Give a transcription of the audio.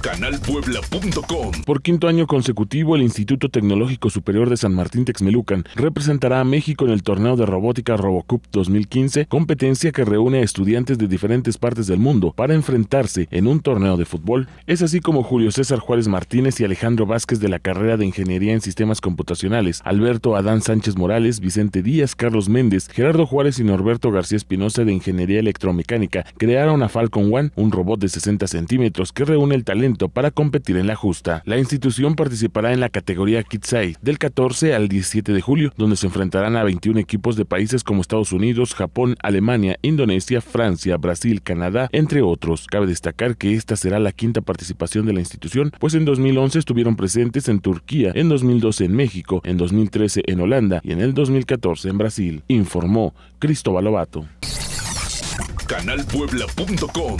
canalpuebla.com. Por quinto año consecutivo, el Instituto Tecnológico Superior de San Martín Texmelucan representará a México en el torneo de robótica Robocup 2015, competencia que reúne a estudiantes de diferentes partes del mundo para enfrentarse en un torneo de fútbol. Es así como Julio César Juárez Martínez y Alejandro Vázquez de la carrera de Ingeniería en Sistemas Computacionales, Alberto Adán Sánchez Morales, Vicente Díaz, Carlos Méndez, Gerardo Juárez y Norberto García Espinosa de Ingeniería Electromecánica crearon a Falcon One, un robot de 60 centímetros que reúne el talento para competir en la justa. La institución participará en la categoría Kitsai del 14 al 17 de julio, donde se enfrentarán a 21 equipos de países como Estados Unidos, Japón, Alemania, Indonesia, Francia, Brasil, Canadá, entre otros. Cabe destacar que esta será la quinta participación de la institución, pues en 2011 estuvieron presentes en Turquía, en 2012 en México, en 2013 en Holanda y en el 2014 en Brasil, informó Cristóbal Ovato. Canalpuebla.com